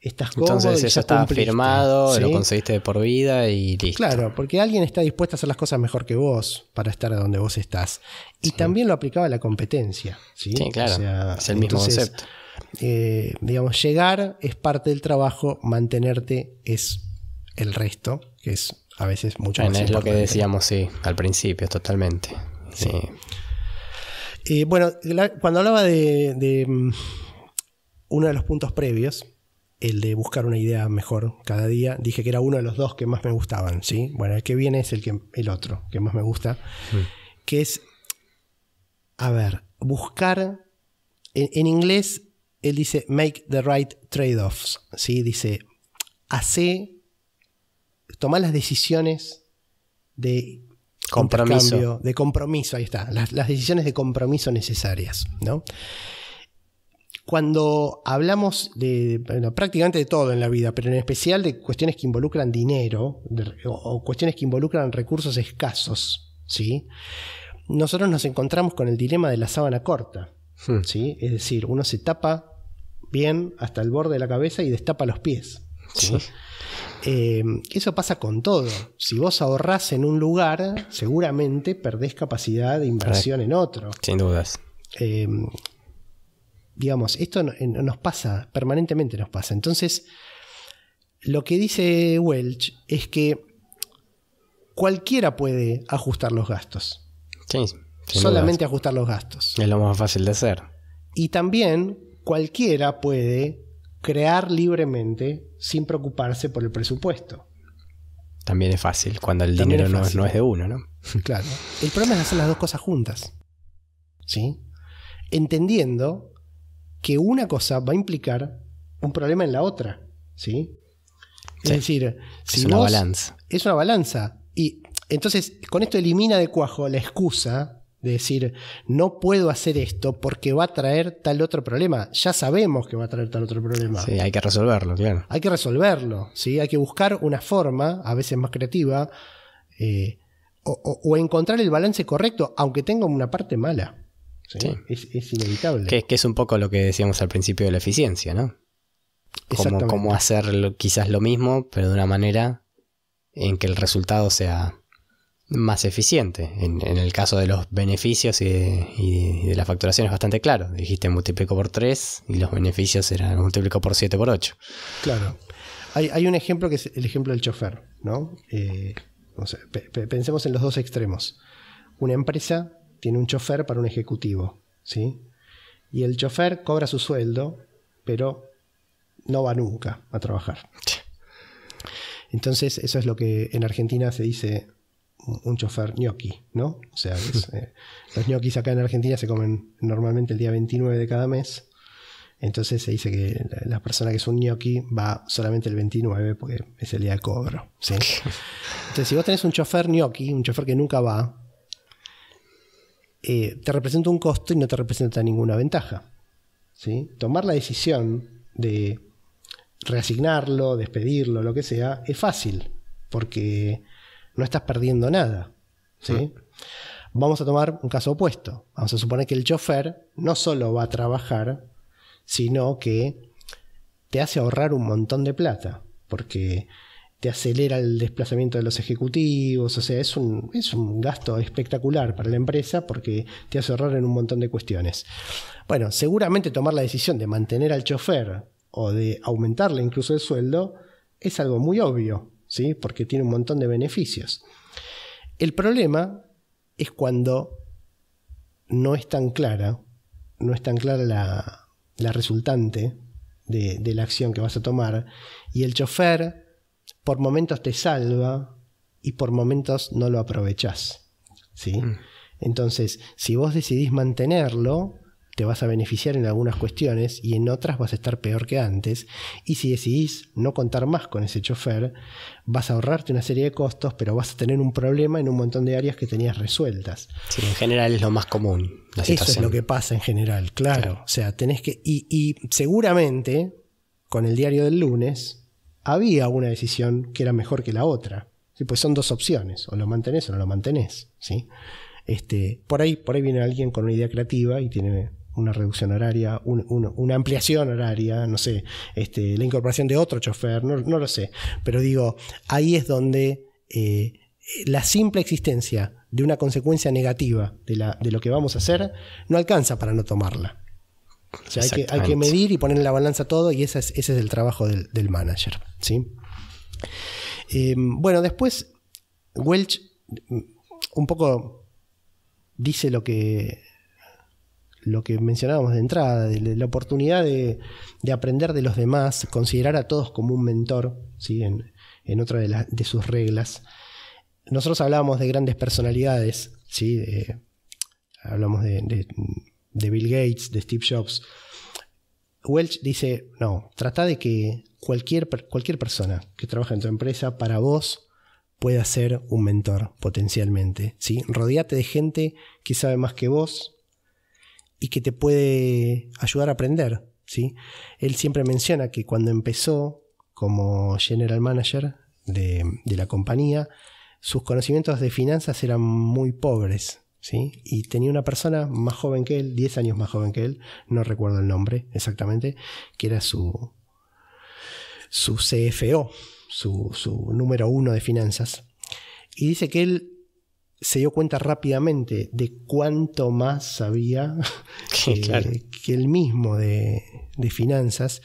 estás cómodo. Entonces eso ya está firmado, lo conseguiste de por vida y listo. Claro, porque alguien está dispuesto a hacer las cosas mejor que vos para estar donde vos estás. Y también lo aplicaba la competencia. Sí, claro. es el mismo concepto. Eh, digamos, llegar es parte del trabajo, mantenerte es el resto, que es a veces mucho bueno, más Es lo que decíamos, sí, al principio, totalmente. Sí. Eh, bueno, cuando hablaba de mm, uno de los puntos previos, el de buscar una idea mejor cada día. Dije que era uno de los dos que más me gustaban, ¿sí? Bueno, el que viene es el, que, el otro, que más me gusta, que es, a ver, buscar, en, inglés él dice make the right trade-offs, ¿sí? Dice, hace, tomar las decisiones de compromiso. de compromiso, ahí está, las, las decisiones de compromiso necesarias, ¿no? cuando hablamos de prácticamente de todo en la vida, pero en especial de cuestiones que involucran dinero o, cuestiones que involucran recursos escasos, ¿sí? nosotros nos encontramos con el dilema de la sábana corta. Hmm. ¿sí? Es decir, uno se tapa bien hasta el borde de la cabeza y destapa los pies. Eh, eso pasa con todo. Si vos ahorrás en un lugar, seguramente perdés capacidad de inversión en otro. Sin dudas. Eh, Digamos, esto eh, nos pasa, permanentemente nos pasa. Entonces, lo que dice Welch es que cualquiera puede ajustar los gastos. Sí. Solamente ajustar los gastos. Es lo más fácil de hacer. Y también cualquiera puede crear libremente sin preocuparse por el presupuesto. También es fácil cuando el dinero no, es de uno, ¿no? [LAUGHS] [LAUGHS] Claro. El problema es hacer las dos cosas juntas. ¿Sí? Entendiendo que una cosa va a implicar un problema en la otra. ¿sí? Es decir, si es una balanza. Es una balanza. Y entonces, con esto elimina de cuajo la excusa de decir, no puedo hacer esto porque va a traer tal otro problema. Ya sabemos que va a traer tal otro problema. Sí, hay que resolverlo, claro. Hay que resolverlo, ¿sí? Hay que buscar una forma, a veces más creativa, eh, o encontrar el balance correcto, aunque tenga una parte mala. Es, inevitable. Que, que, es un poco lo que decíamos al principio de la eficiencia, ¿no? Como, hacer quizás lo mismo, pero de una manera en que el resultado sea más eficiente. En, el caso de los beneficios y de, la facturación es bastante claro. Dijiste multiplico por 3 y los beneficios eran multiplico por 7 por 8. Claro. Hay, un ejemplo que es el ejemplo del chofer, ¿no? Eh, pensemos en los dos extremos. Una empresa tiene un chofer para un ejecutivo, ¿sí? Y el chofer cobra su sueldo, pero no va nunca a trabajar. Entonces, eso es lo que en Argentina se dice un chofer gnocchi, ¿no? O sea, [LAUGHS] eh, los ñoquis acá en Argentina se comen normalmente el día 29 de cada mes. Entonces se dice que la persona que es un ñoqui va solamente el 29 porque es el día de cobro. [LAUGHS] Entonces, si vos tenés un chofer gnocchi, un chofer que nunca va, eh, te representa un costo y no te representa ninguna ventaja. ¿sí? Tomar la decisión de reasignarlo, despedirlo, lo que sea, es fácil, porque no estás perdiendo nada. ¿sí? Mm. Vamos a tomar un caso opuesto. Vamos a suponer que el chofer no solo va a trabajar, sino que te hace ahorrar un montón de plata, porque te acelera el desplazamiento de los ejecutivos, o sea, es un, es un gasto espectacular para la empresa porque te hace ahorrar en un montón de cuestiones. Bueno, seguramente tomar la decisión de mantener al chofer o de aumentarle incluso el sueldo es algo muy obvio, ¿sí? porque tiene un montón de beneficios. El problema es cuando no es tan clara, no es tan clara la, la resultante de la acción que vas a tomar y el chofer por momentos te salva y por momentos no lo aprovechás. ¿sí? Mm. Entonces, si vos decidís mantenerlo, te vas a beneficiar en algunas cuestiones y en otras vas a estar peor que antes. Y si decidís no contar más con ese chofer, vas a ahorrarte una serie de costos, pero vas a tener un problema en un montón de áreas que tenías resueltas. Sí, en general es lo más común. Eso es lo que pasa en general, claro. O sea, tenés que. y seguramente, con el diario del lunes, había una decisión que era mejor que la otra. Pues son dos opciones, o lo mantenés o no lo mantenés. ¿sí? Este, por, ahí, por ahí viene alguien con una idea creativa y tiene una reducción horaria, una ampliación horaria, no sé, este, la incorporación de otro chofer, no, lo sé. Pero digo, ahí es donde eh, la simple existencia de una consecuencia negativa de, la, de lo que vamos a hacer no alcanza para no tomarla hay que, medir y poner en la balanza todo y ese es, ese es el trabajo del, manager. ¿sí? Em, bueno, después Welch mm, un poco dice lo que, lo que mencionábamos de entrada, la oportunidad de, aprender de los demás, considerar a todos como un mentor, ¿sí? en, otra de, sus reglas. Nosotros hablábamos de grandes personalidades, ¿sí? hablamos de, de Bill Gates, de Steve Jobs. Welch dice, no, trata de que cualquier, cualquier persona que trabaja en tu empresa para vos pueda ser un mentor potencialmente. ¿sí? de gente que sabe más que vos y que te puede ayudar a aprender. ¿sí? Él siempre menciona que cuando empezó como general manager de, de la compañía, sus conocimientos de finanzas eran muy pobres. Y tenía una persona más joven que él, 10 años más joven que él, no recuerdo el nombre exactamente, que era su, su CFO, su número uno de finanzas. Y dice que él se dio cuenta rápidamente de cuánto más sabía [LAUGHS] eh, que, el él mismo de, finanzas.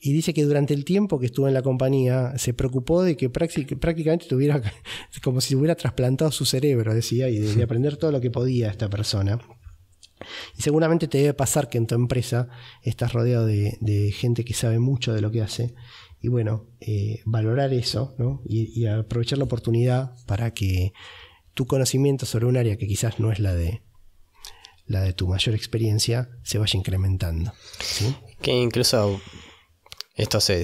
Y dice que durante el tiempo que estuvo en la compañía se preocupó de que prácticamente tuviera [LAUGHS] como si hubiera trasplantado su cerebro, decía, y de, aprender todo lo que podía esta persona. Y seguramente te debe pasar que en tu empresa estás rodeado de, gente que sabe mucho de lo que hace. Y bueno, eh, valorar eso y aprovechar la oportunidad para que tu conocimiento sobre un área que quizás no es la de la de tu mayor experiencia se vaya incrementando. Que incluso esto se,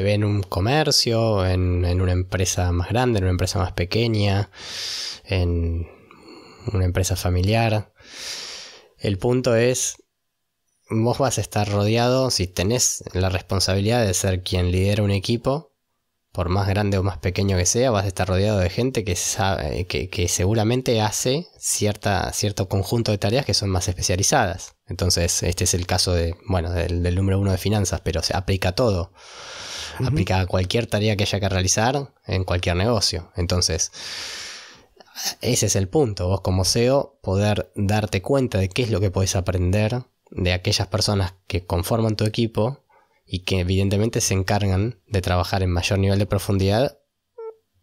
ve en un comercio, en, en, una empresa más grande, en una empresa más pequeña, en una empresa familiar. El punto es, vos vas a estar rodeado, si tenés la responsabilidad de ser quien lidera un equipo, por más grande o más pequeño que sea, vas a estar rodeado de gente que, sabe, que, seguramente hace cierta, cierto conjunto de tareas que son más especializadas. Entonces, este es el caso de, bueno, del, número uno de finanzas, pero se aplica a todo. Aplica a cualquier tarea que haya que realizar en cualquier negocio. Entonces, ese es el punto. Vos como SEO, poder darte cuenta de qué es lo que podés aprender de aquellas personas que conforman tu equipo y que evidentemente se encargan de trabajar en mayor nivel de profundidad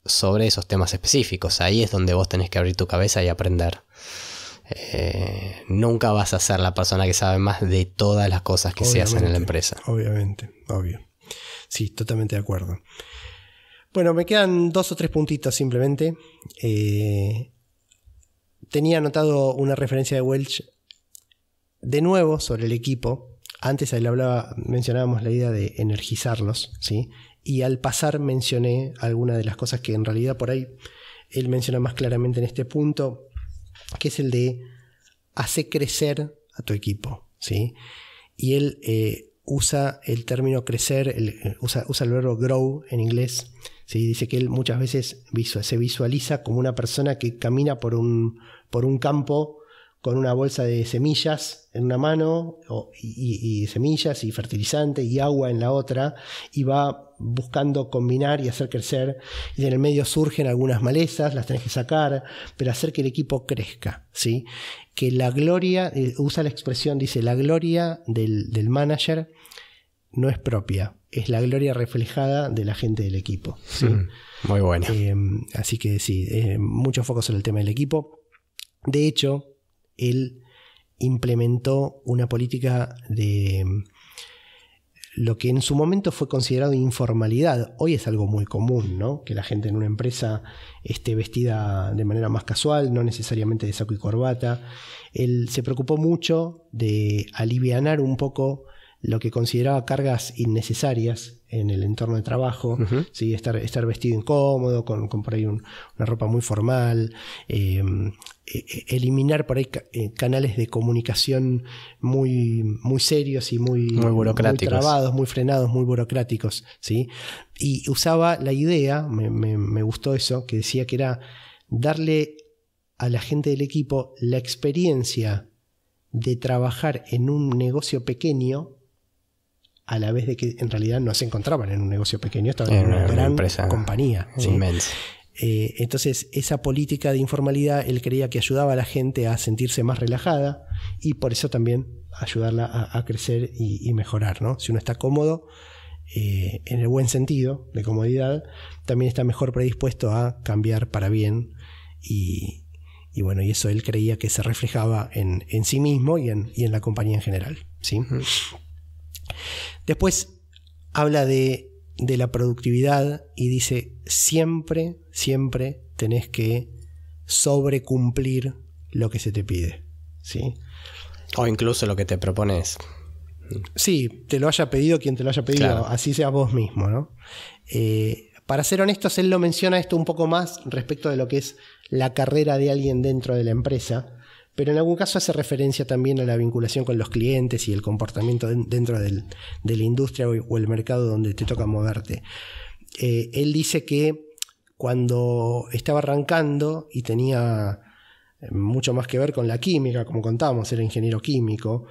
sobre esos temas específicos. Ahí es donde vos tenés que abrir tu cabeza y aprender. Eh, nunca vas a ser la persona que sabe más de todas las cosas que se hacen en la empresa. Obviamente, obvio. Sí, totalmente de acuerdo. Bueno, me quedan dos o tres puntitos simplemente. Eh, tenía anotado una referencia de Welch de nuevo sobre el equipo, antes hablaba, mencionábamos la idea de energizarlos, ¿sí? Y al pasar mencioné algunas de las cosas que en realidad por ahí él menciona más claramente en este punto, que es el de hacer crecer a tu equipo, ¿sí? Y él eh, usa el término crecer, usa, el verbo grow en inglés, ¿sí? Dice que él muchas veces se visualiza como una persona que camina por por un campo con una bolsa de semillas en una mano y, semillas y fertilizante y agua en la otra y va buscando combinar y hacer crecer y en el medio surgen algunas malezas, las tenés que sacar, pero hacer que el equipo crezca, ¿sí? Que la gloria, eh, usa la expresión, dice, la gloria del, manager no es propia, es la gloria reflejada de la gente del equipo. ¿sí? Mm, muy bueno. Em, así que sí, eh, mucho muchos focos en el tema del equipo. De hecho, él implementó una política de lo que en su momento fue considerado informalidad. Hoy es algo muy común, ¿no? Que la gente en una empresa esté vestida de manera más casual, no necesariamente de saco y corbata. Él se preocupó mucho de aliviar un poco lo que consideraba cargas innecesarias en el entorno de trabajo, estar, estar vestido incómodo, con, por ahí una ropa muy formal, eh, eh, eh, eliminar por ahí eh, canales de comunicación muy, muy serios y muy, muy, burocráticos. muy trabados, muy frenados, muy burocráticos. ¿sí? Y usaba la idea, me, gustó eso, que decía que era darle a la gente del equipo la experiencia de trabajar en un negocio pequeño a la vez de que en realidad no se encontraban en un negocio pequeño, estaban en, una, gran empresa compañía. Inmensa. Eh, entonces, esa política de informalidad él creía que ayudaba a la gente a sentirse más relajada y por eso también ayudarla a, crecer y, mejorar. ¿no? Si uno está cómodo, eh, en el buen sentido de comodidad, también está mejor predispuesto a cambiar para bien y, bueno, y eso él creía que se reflejaba en, sí mismo y en, y en, la compañía en general. ¿sí? Después habla de de la productividad y dice, siempre, siempre tenés que sobrecumplir lo que se te pide. ¿sí? O incluso lo que te propones. Sí, te lo haya pedido quien te lo haya pedido, así sea vos mismo. ¿no? Eh, para ser honestos, él lo menciona esto un poco más respecto de lo que es la carrera de alguien dentro de la empresa, pero en algún caso hace referencia también a la vinculación con los clientes y el comportamiento dentro de la industria o el mercado donde te toca moverte. Eh, él dice que cuando estaba arrancando y tenía eh, mucho más que ver con la química, como contábamos, era ingeniero químico,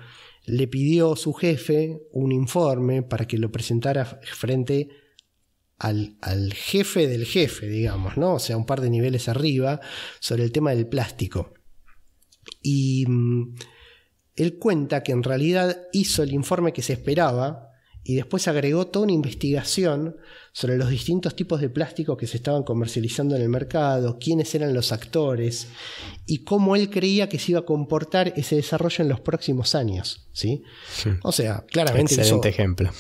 le pidió su jefe un informe para que lo presentara frente al, al jefe del jefe, digamos, ¿no? O sea, un par de niveles arriba, sobre el tema del plástico. Y mm, él cuenta que en realidad hizo el informe que se esperaba y después agregó toda una investigación sobre los distintos tipos de plástico que se estaban comercializando en el mercado, quiénes eran los actores y cómo él creía que se iba a comportar ese desarrollo en los próximos años. ¿sí? O sea, claramente... Excelente ejemplo.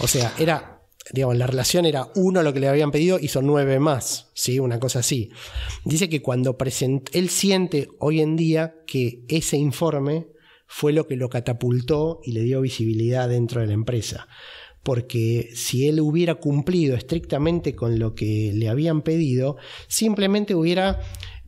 O sea, era la relación era uno lo que le habían pedido, son nueve más, ¿sí? Una cosa así. Dice que cuando él siente hoy en día que ese informe fue lo que lo catapultó y le dio visibilidad dentro de la empresa. Porque si él hubiera cumplido estrictamente con lo que le habían pedido, simplemente hubiera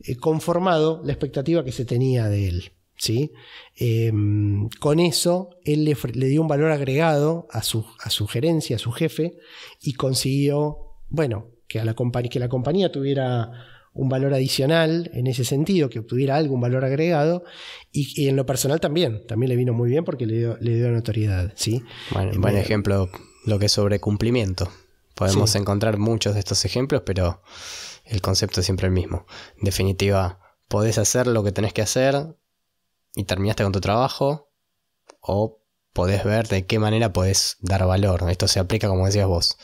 eh, conformado la expectativa que se tenía de él. ¿sí? Em, con eso, él le, dio un valor agregado a su, su gerencia, a su jefe, y consiguió, bueno, que, a la, que la compañía tuviera un valor adicional en ese sentido, que obtuviera algún valor agregado, y, en lo personal también, también le vino muy bien porque le dio, le notoriedad. ¿sí? buen eh, eh, ejemplo, lo que es sobre cumplimiento. Podemos encontrar muchos de estos ejemplos, pero el concepto es siempre el mismo. En definitiva, podés hacer lo que tenés que hacer, y terminaste con tu trabajo o podés ver de qué manera podés dar valor. Esto se aplica, como decías vos,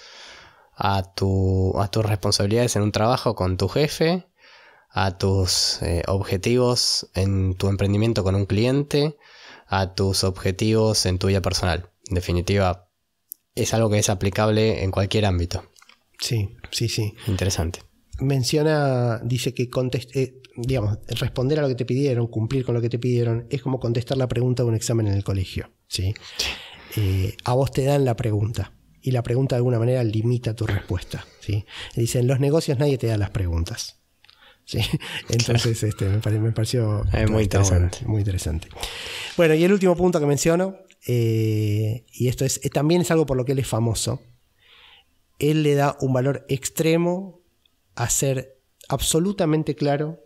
a, tu, a tus responsabilidades en un trabajo con tu jefe, a tus eh, objetivos en tu emprendimiento con un cliente, a tus objetivos en tu vida personal. En definitiva, es algo que es aplicable en cualquier ámbito. Sí, sí, sí. Interesante. Menciona, dice que conteste, eh, digamos, responder a lo que te pidieron, cumplir con lo que te pidieron, es como contestar la pregunta de un examen en el colegio. ¿sí? Eh, a vos te dan la pregunta y la pregunta de alguna manera limita tu respuesta. ¿sí? Dicen, los negocios nadie te da las preguntas. ¿sí? [LAUGHS] Entonces este, me, pareció muy, interesante. Bueno, muy interesante. Bueno, y el último punto que menciono, eh, y esto es, eh, también es algo por lo que él es famoso, él le da un valor extremo a ser absolutamente claro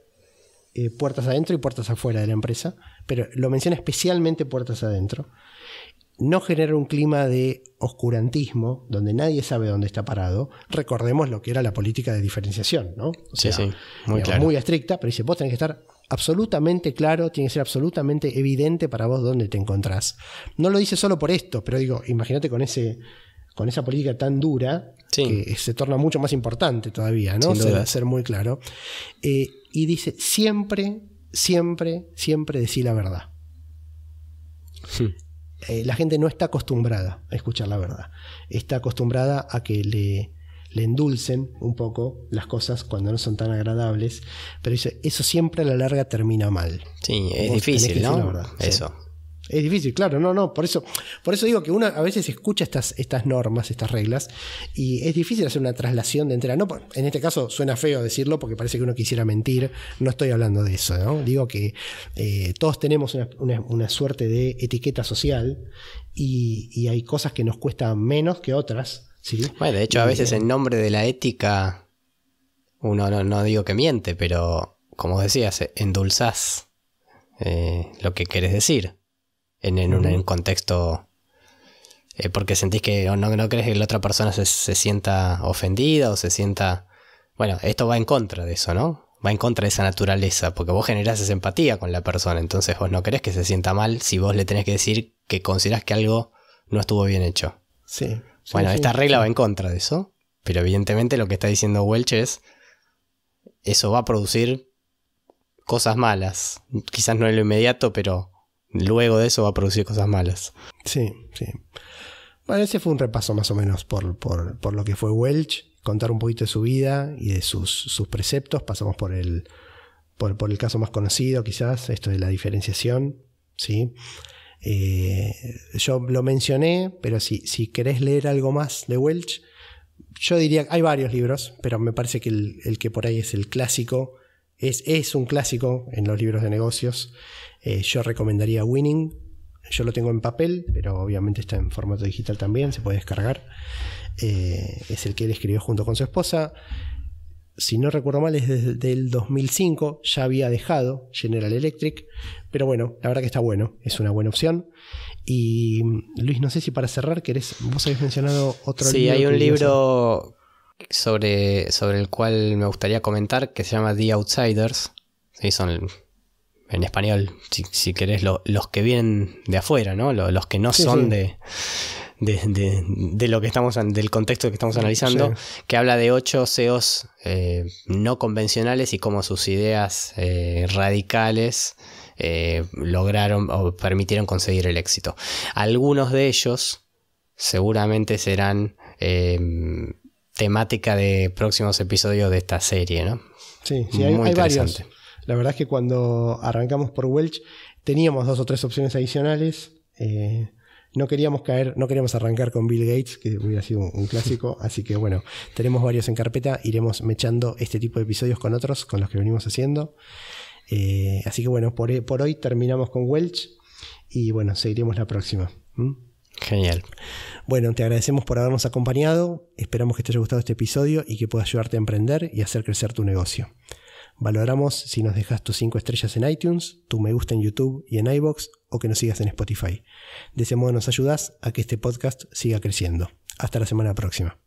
eh, puertas adentro y puertas afuera de la empresa, pero lo menciona especialmente puertas adentro. No genera un clima de oscurantismo donde nadie sabe dónde está parado. Recordemos lo que era la política de diferenciación, ¿no? sea, muy, estricta, pero dice, vos tenés que estar absolutamente claro, tiene que ser absolutamente evidente para vos dónde te encontrás. No lo dice solo por esto, pero digo, imagínate con con esa política tan dura, que se torna mucho más importante todavía, ¿no? Ser, ser, muy claro. Eh, y dice, siempre, siempre, siempre decir la verdad. Hmm. Eh, la gente no está acostumbrada a escuchar la verdad. Está acostumbrada a que le, le endulcen un poco las cosas cuando no son tan agradables, pero eso, eso siempre a la larga termina mal. Sí, es difícil, ¿no? Eso. Es difícil, claro, no, no. Por eso, por eso digo que uno a veces escucha estas, estas normas, estas reglas, y es difícil hacer una traslación de entera. No, en este caso suena feo decirlo porque parece que uno quisiera mentir. No estoy hablando de eso, Digo que eh, todos tenemos una, suerte de etiqueta social y, hay cosas que nos cuestan menos que otras. Bueno, de hecho, a veces eh, en nombre de la ética, uno no, digo que miente, pero como decías, endulzás eh, lo que quieres decir en, un, contexto... Eh, porque sentís que no, crees que la otra persona se, sienta ofendida o se sienta... Bueno, esto va en contra de eso, ¿no? Va en contra de esa naturaleza, porque vos generás esa empatía con la persona, entonces vos no querés que se sienta mal si vos le tenés que decir que considerás que algo no estuvo bien hecho. Sí. bueno, esta regla va en contra de eso, pero evidentemente lo que está diciendo Welch es, eso va a producir cosas malas. Quizás no en lo inmediato, pero luego de eso va a producir cosas malas. Sí, sí. Bueno, ese fue un repaso más o menos por, lo que fue Welch, contar un poquito de su vida y de sus, preceptos. Pasamos por el, por, el caso más conocido, quizás, esto de la diferenciación. ¿sí? Eh, yo lo mencioné, pero si, si querés leer algo más de Welch, yo diría, hay varios libros, pero me parece que el, el que por ahí es el clásico, es, es un clásico en los libros de negocios, eh, yo recomendaría Winning. Yo lo tengo en papel, pero obviamente está en formato digital también, se puede descargar. Eh, es el que él escribió junto con su esposa. Si no recuerdo mal, es desde el 2005, ya había dejado General Electric, pero bueno, la verdad que está bueno, es una buena opción. Y Luis, no sé si para cerrar querés, vos habéis mencionado otro libro. Sí, hay un libro sobre, sobre el cual me gustaría comentar que se llama The Outsiders. Sí, son en español, si, si querés, los que vienen de afuera, ¿no? Los, que no son De, de, lo que estamos, del contexto que estamos analizando, que habla de ocho CEOs eh, no convencionales y cómo sus ideas eh, radicales eh, lograron o permitieron conseguir el éxito. Algunos de ellos seguramente serán temática de próximos episodios de esta serie, ¿no? Sí, Muy hay la verdad es que cuando arrancamos por Welch teníamos dos o tres opciones adicionales. Eh, no queríamos caer, no queríamos arrancar con Bill Gates, que hubiera sido un, clásico, [LAUGHS] así que bueno, tenemos varios en carpeta, iremos mechando este tipo de episodios con otros, con los que venimos haciendo. Eh, así que bueno, por, hoy terminamos con Welch y bueno, seguiremos la próxima. ¿Mm? Genial. Bueno, te agradecemos por habernos acompañado, esperamos que te haya gustado este episodio y que pueda ayudarte a emprender y hacer crecer tu negocio. Valoramos si nos dejas tus 5 estrellas en iTunes, tu me gusta en YouTube y en iBox o que nos sigas en Spotify. De ese modo nos ayudas a que este podcast siga creciendo. Hasta la semana próxima.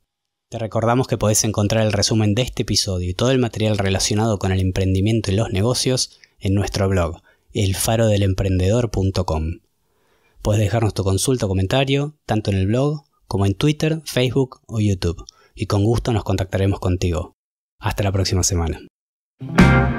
Te recordamos que podés encontrar el resumen de este episodio y todo el material relacionado con el emprendimiento y los negocios en nuestro blog, elfarodelemprendedor.com. Puedes dejarnos tu consulta o comentario, tanto en el blog como en Twitter, Facebook o YouTube, y con gusto nos contactaremos contigo. Hasta la próxima semana. thank you